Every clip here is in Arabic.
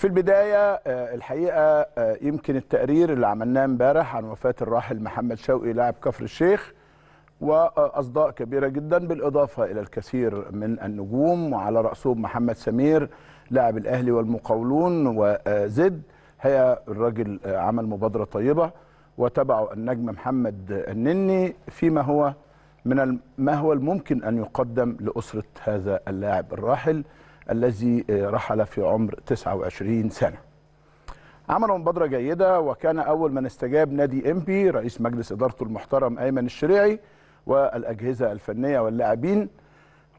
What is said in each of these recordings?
في البداية آه، الحقيقة آه، يمكن التقرير اللي عملناه امبارح عن وفاة الراحل محمد شوقي لاعب كفر الشيخ وأصداء كبيرة جدا بالإضافة إلى الكثير من النجوم وعلى رأسهم محمد سمير لاعب الأهلي والمقاولون وزد هي الراجل آه، عمل مبادرة طيبة وتبعه النجم محمد النني فيما هو من ما هو الممكن أن يقدم لأسرة هذا اللاعب الراحل الذي آه، رحل في عمر 29 سنة عملوا مبادرة جيدة وكان أول من استجاب نادي إمبي رئيس مجلس إدارته المحترم أيمن الشريعي والأجهزة الفنية واللاعبين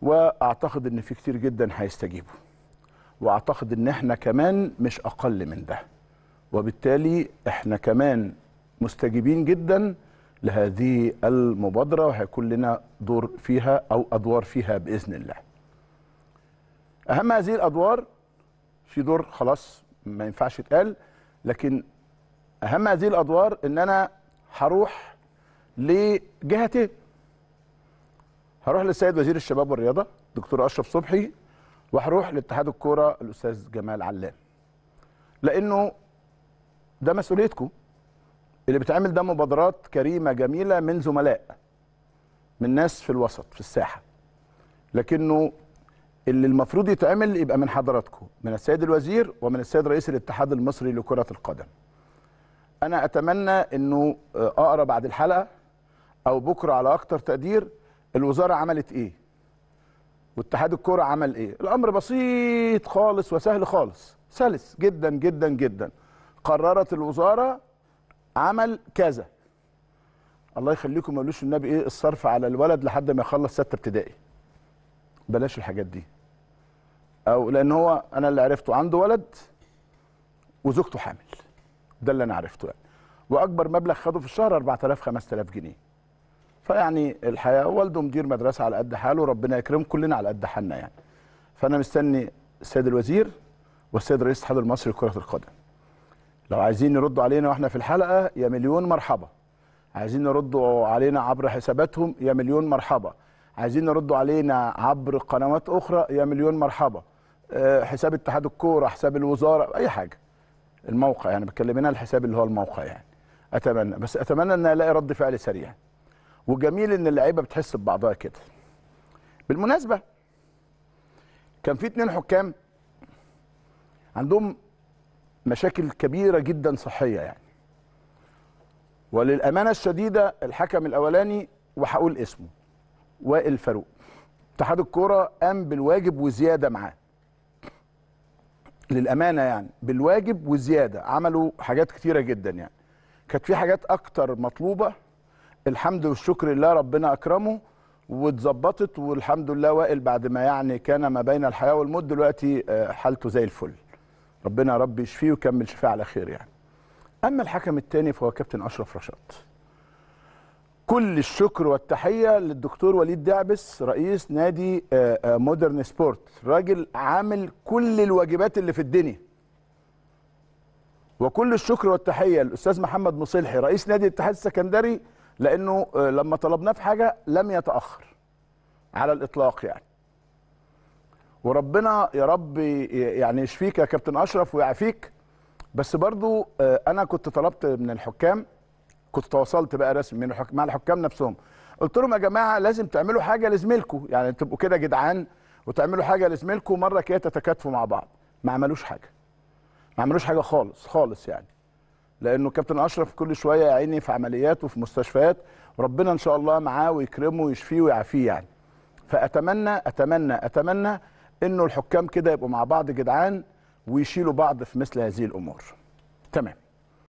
وأعتقد أن في كتير جدا هيستجيبوا وأعتقد أن احنا كمان مش أقل من ده وبالتالي احنا كمان مستجيبين جدا لهذه المبادرة وهيكون لنا دور فيها أو أدوار فيها بإذن الله اهم هذه الادوار في دور خلاص ما ينفعش يتقال لكن اهم هذه الادوار ان انا هروح لجهتين هروح للسيد وزير الشباب والرياضه دكتور اشرف صبحي وهروح لاتحاد الكوره الاستاذ جمال علام لانه ده مسؤوليتكم اللي بيتعمل ده مبادرات كريمه جميله من زملاء من ناس في الوسط في الساحه لكنه اللي المفروض يتعمل يبقى من حضراتكم من السيد الوزير ومن السيد رئيس الاتحاد المصري لكرة القدم أنا أتمنى أنه آه، أقرأ بعد الحلقة أو بكرة على أكتر تقدير الوزارة عملت إيه واتحاد الكرة عمل إيه الأمر بسيط خالص وسهل خالص سلس جدا جدا جدا قررت الوزارة عمل كذا الله يخليكم ملوش النبي إيه الصرف على الولد لحد ما يخلص ستة ابتدائي بلاش الحاجات دي او لان هو انا اللي عرفته عنده ولد وزوجته حامل ده اللي انا عرفته يعني واكبر مبلغ خده في الشهر 4000 5000 جنيه فيعني الحقيقه والده مدير مدرسه على قد حاله ربنا يكرم كلنا على قد حالنا يعني فانا مستني السيد الوزير والسيد رئيس الاتحاد المصري لكره القدم لو عايزين يردوا علينا واحنا في الحلقه يا مليون مرحبا عايزين يردوا علينا عبر حساباتهم يا مليون مرحبا عايزين يردوا علينا عبر قنوات اخرى يا مليون مرحبا آه، حساب اتحاد الكوره حساب الوزاره اي حاجه الموقع يعني بتكلم هنا الحساب اللي هو الموقع يعني اتمنى بس اتمنى ان الاقي رد فعل سريع وجميل ان اللعيبه بتحس ببعضها كده بالمناسبه كان في اتنين حكام عندهم مشاكل كبيره جدا صحيه يعني وللامانه الشديده الحكم الاولاني وهقول اسمه وائل فاروق اتحاد الكوره قام بالواجب وزياده معاه للامانه يعني بالواجب وزياده عملوا حاجات كتيره جدا يعني كانت في حاجات اكتر مطلوبه الحمد والشكر لله ربنا اكرمه واتظبطت والحمد لله وائل بعد ما يعني كان ما بين الحياه والموت دلوقتي آه، حالته زي الفل ربنا يا رب يشفيه ويكمل شفاه على خير يعني اما الحكم الثاني فهو كابتن اشرف رشاد كل الشكر والتحيه للدكتور وليد دعبس رئيس نادي آه، آه، مودرن سبورت راجل عامل كل الواجبات اللي في الدنيا وكل الشكر والتحيه للاستاذ محمد مصلحي رئيس نادي الاتحاد السكندري لانه آه، لما طلبناه في حاجه لم يتاخر على الاطلاق يعني وربنا يا رب يعني يشفيك يا كابتن اشرف ويعافيك بس برضو انا كنت طلبت من الحكام كنت تواصلت بقى رسمي مع الحكام نفسهم قلت لهم يا جماعه لازم تعملوا حاجه لزميلكم يعني تبقوا كده جدعان وتعملوا حاجه لزميلكم مره كده تتكاتفوا مع بعض ما عملوش حاجه ما عملوش حاجه خالص خالص يعني لانه كابتن اشرف كل شويه يا عيني في عمليات وفي مستشفيات وربنا ان شاء الله معاه ويكرمه ويشفيه ويعافيه يعني فاتمنى اتمنى اتمنى انه الحكام كده يبقوا مع بعض جدعان ويشيلوا بعض في مثل هذه الامور تمام